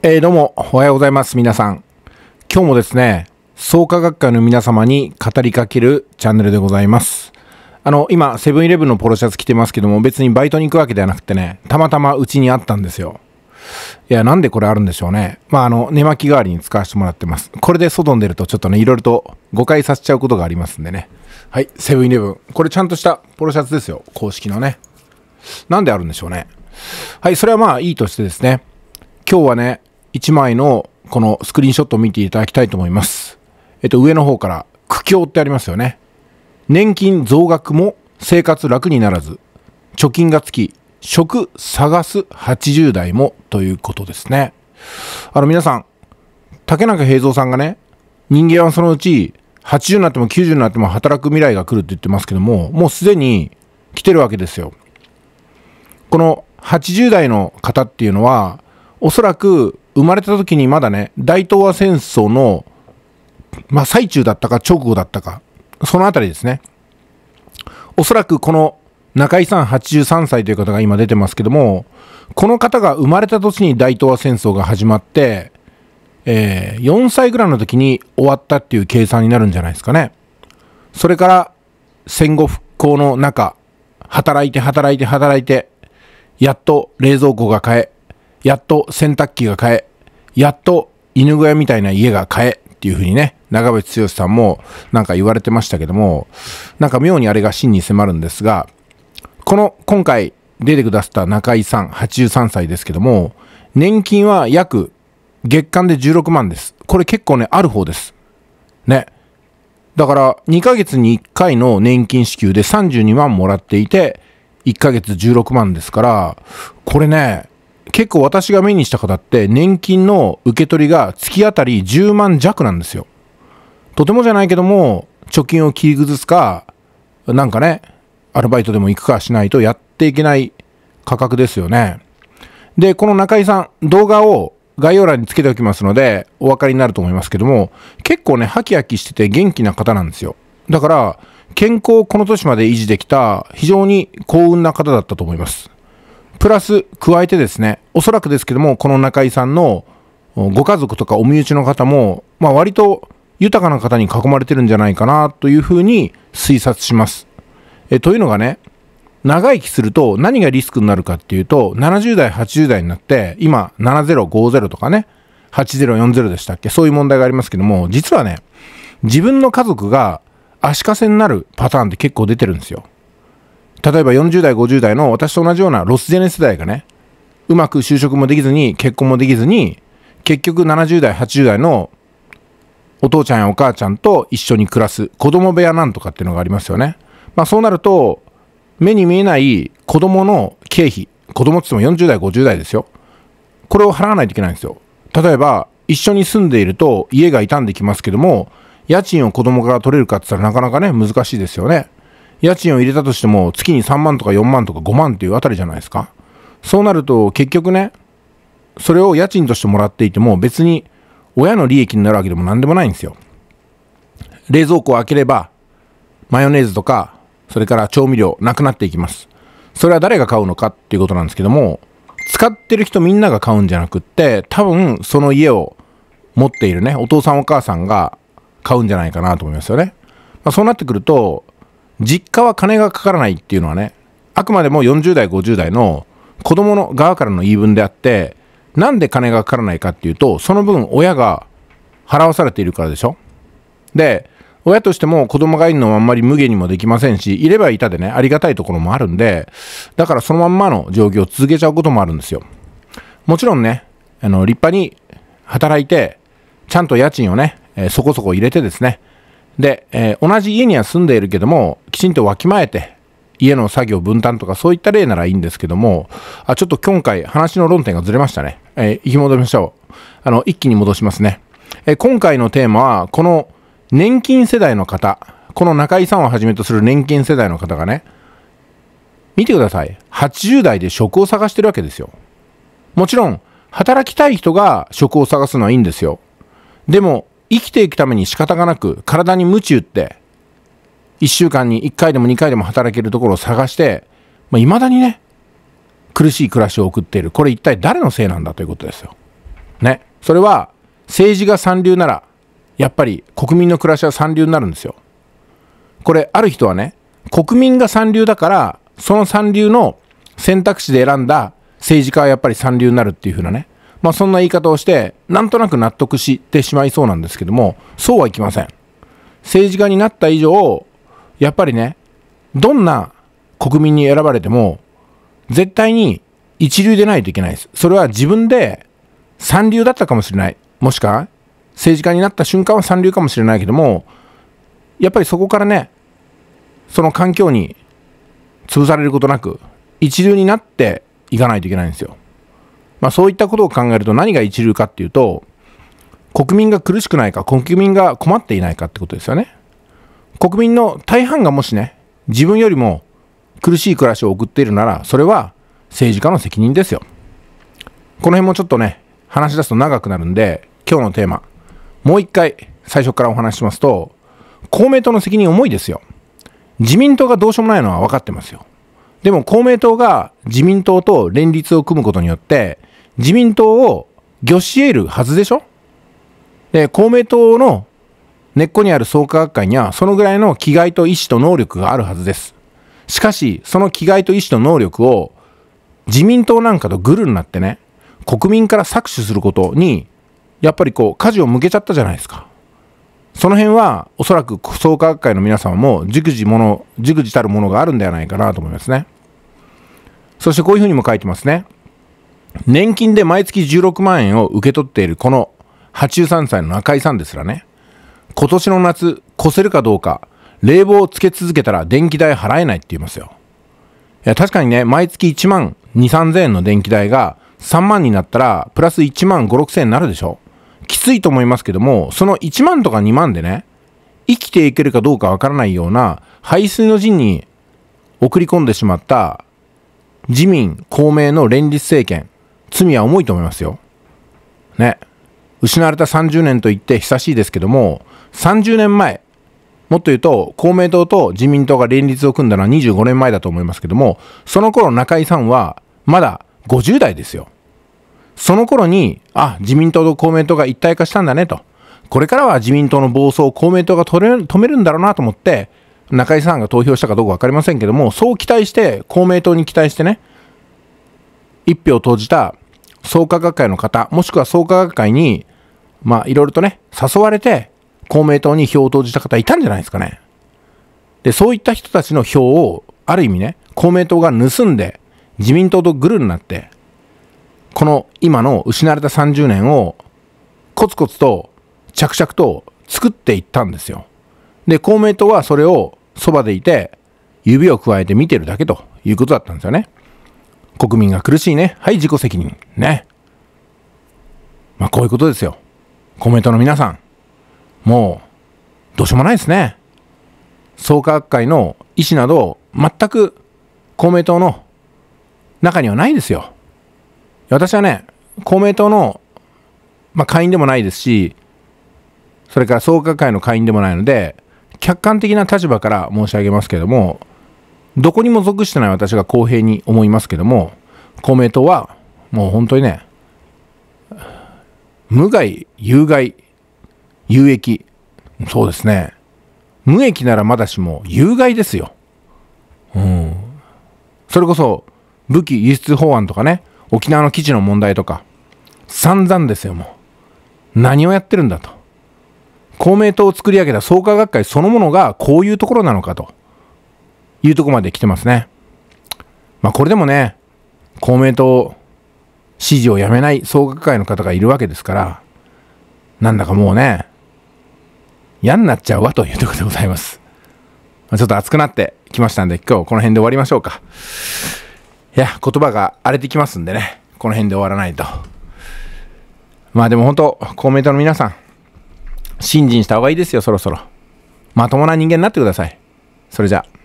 えー、どうも、おはようございます、皆さん。今日もですね、創価学会の皆様に語りかけるチャンネルでございます。あの、今、セブンイレブンのポロシャツ着てますけども、別にバイトに行くわけではなくてね、たまたまうちにあったんですよ。いや、なんでこれあるんでしょうね。まあ、あの、寝巻き代わりに使わせてもらってます。これで外に出るとちょっとね、いろいろと誤解させちゃうことがありますんでね。はい、セブンイレブン。これちゃんとしたポロシャツですよ。公式のね。なんであるんでしょうね。はい、それはまあいいとしてですね。今日はね、1枚のこのスクリーンショットを見ていただきたいと思います。えっと、上の方から、苦境ってありますよね。年金増額も生活楽にならず、貯金がつき、食探す80代もということですね。あの皆さん、竹中平蔵さんがね、人間はそのうち80になっても90になっても働く未来が来るって言ってますけども、もうすでに来てるわけですよ。この80代の方っていうのは、おそらく生まれた時にまだね、大東亜戦争の、まあ、最中だったか直後だったか、そのあたりですね。おそらくこの中井さん83歳という方が今出てますけども、この方が生まれた年に大東亜戦争が始まって、えー、4歳ぐらいの時に終わったっていう計算になるんじゃないですかね。それから戦後復興の中、働いて働いて働いて、やっと冷蔵庫が買え、やっと洗濯機が買え、やっと犬小屋みたいな家が買えっていう風にね、長渕剛さんもなんか言われてましたけども、なんか妙にあれが真に迫るんですが、この今回出てくださった中井さん、83歳ですけども、年金は約月間で16万です。これ結構ね、ある方です。ね。だから、2ヶ月に1回の年金支給で32万もらっていて、1ヶ月16万ですから、これね、結構私が目にした方って年金の受け取りが月当たり10万弱なんですよ。とてもじゃないけども、貯金を切り崩すか、なんかね、アルバイトでも行くかしないとやっていけない価格ですよね。で、この中井さん、動画を概要欄につけておきますので、お分かりになると思いますけども、結構ね、ハキハキしてて元気な方なんですよ。だから、健康をこの年まで維持できた、非常に幸運な方だったと思います。プラス加えてですね、おそらくですけども、この中井さんのご家族とかお身内の方も、まあ、割と豊かな方に囲まれてるんじゃないかなというふうに推察します。えというのがね、長生きすると何がリスクになるかっていうと、70代、80代になって、今、7050とかね、8040でしたっけそういう問題がありますけども、実はね、自分の家族が足かせになるパターンって結構出てるんですよ。例えば40代、50代の私と同じようなロスジェネ世代がね、うまく就職もできずに、結婚もできずに、結局70代、80代のお父ちゃんやお母ちゃんと一緒に暮らす子供部屋なんとかっていうのがありますよね。まあそうなると、目に見えない子供の経費、子供っつっても40代、50代ですよ。これを払わないといけないんですよ。例えば、一緒に住んでいると家が傷んできますけども、家賃を子供から取れるかって言ったらなかなかね、難しいですよね。家賃を入れたとしても月に3万とか4万とか5万っていうあたりじゃないですか。そうなると結局ね、それを家賃としてもらっていても別に親の利益になるわけでも何でもないんですよ。冷蔵庫を開ければマヨネーズとかそれから調味料なくなっていきます。それは誰が買うのかっていうことなんですけども使ってる人みんなが買うんじゃなくって多分その家を持っているねお父さんお母さんが買うんじゃないかなと思いますよね。まあ、そうなってくると実家は金がかからないっていうのはね、あくまでも40代、50代の子供の側からの言い分であって、なんで金がかからないかっていうと、その分親が払わされているからでしょで、親としても子供がいるのはあんまり無限にもできませんし、いればいたでね、ありがたいところもあるんで、だからそのまんまの状況を続けちゃうこともあるんですよ。もちろんね、あの、立派に働いて、ちゃんと家賃をね、えー、そこそこ入れてですね、で、えー、同じ家には住んでいるけども、きちんとわきまえて、家の作業分担とかそういった例ならいいんですけども、あちょっと今回話の論点がずれましたね。えー、行き戻りましょう。あの、一気に戻しますね。えー、今回のテーマは、この年金世代の方、この中井さんをはじめとする年金世代の方がね、見てください。80代で職を探してるわけですよ。もちろん、働きたい人が職を探すのはいいんですよ。でも、生きていくために仕方がなく体に鞭打って一週間に一回でも二回でも働けるところを探していまあ、未だにね苦しい暮らしを送っているこれ一体誰のせいなんだということですよ。ね。それは政治が三流ならやっぱり国民の暮らしは三流になるんですよ。これある人はね国民が三流だからその三流の選択肢で選んだ政治家はやっぱり三流になるっていう風なねまあ、そんな言い方をして、なんとなく納得してしまいそうなんですけども、そうはいきません。政治家になった以上、やっぱりね、どんな国民に選ばれても、絶対に一流でないといけないです。それは自分で三流だったかもしれない。もしくは、政治家になった瞬間は三流かもしれないけども、やっぱりそこからね、その環境に潰されることなく、一流になっていかないといけないんですよ。まあ、そういったことを考えると何が一流かっていうと、国民が苦しくないか、国民が困っていないかってことですよね。国民の大半がもしね、自分よりも苦しい暮らしを送っているなら、それは政治家の責任ですよ。この辺もちょっとね、話し出すと長くなるんで、今日のテーマ、もう一回最初からお話ししますと、公明党の責任重いですよ。自民党がどうしようもないのは分かってますよ。でも公明党が自民党と連立を組むことによって、自民党を御し得るはずでしょで、公明党の根っこにある創価学会には、そのぐらいの気概と意志と能力があるはずです。しかし、その気概と意志と能力を、自民党なんかとグルになってね、国民から搾取することに、やっぱりこう、舵を向けちゃったじゃないですか。その辺は、おそらく創価学会の皆様も、熟知もの、熟知たるものがあるんではないかなと思いますね。そしてこういうふうにも書いてますね。年金で毎月16万円を受け取っているこの83歳の中井さんですらね、今年の夏、越せるかどうか、冷房をつけ続けたら電気代払えないって言いますよ。いや、確かにね、毎月1万2、3000円の電気代が3万になったら、プラス1万5、6000円になるでしょきついと思いますけども、その1万とか2万でね、生きていけるかどうかわからないような、排水の陣に送り込んでしまった、自民、公明の連立政権、罪は重いと思いますよ。ね。失われた30年と言って久しいですけども、30年前、もっと言うと、公明党と自民党が連立を組んだのは25年前だと思いますけども、その頃中井さんは、まだ50代ですよ。その頃に、あ、自民党と公明党が一体化したんだねと。これからは自民党の暴走を公明党が止めるんだろうなと思って、中井さんが投票したかどうか分かりませんけども、そう期待して、公明党に期待してね、一票を投じた創価学会の方、もしくは創価学会に、まあ、いろいろとね、誘われて、公明党に票を投じた方いたんじゃないですかね。で、そういった人たちの票を、ある意味ね、公明党が盗んで、自民党とグルになって、この今の失われた30年を、コツコツと、着々と作っていったんですよ。で、公明党はそれをそばでいて、指をくわえて見てるだけということだったんですよね。国民が苦しいね。はい、自己責任。ね。まあ、こういうことですよ。公明党の皆さん。もう、どうしようもないですね。創価学会の意思など、全く公明党の中にはないですよ。私はね、公明党の、まあ、会員でもないですし、それから創価会の会員でもないので、客観的な立場から申し上げますけれども、どこにも属してない私が公平に思いますけども、公明党はもう本当にね、無害、有害、有益。そうですね。無益ならまだしも有害ですよ。うん。それこそ武器輸出法案とかね、沖縄の基地の問題とか、散々ですよ、もう。何をやってるんだと。公明党を作り上げた創価学会そのものがこういうところなのかと。いうとこまで来てますね。まあこれでもね、公明党支持を辞めない総学会の方がいるわけですから、なんだかもうね、嫌になっちゃうわというところでございます。まあ、ちょっと暑くなってきましたんで、今日この辺で終わりましょうか。いや、言葉が荒れてきますんでね、この辺で終わらないと。まあでも本当、公明党の皆さん、信心した方がいいですよ、そろそろ。まともな人間になってください。それじゃあ。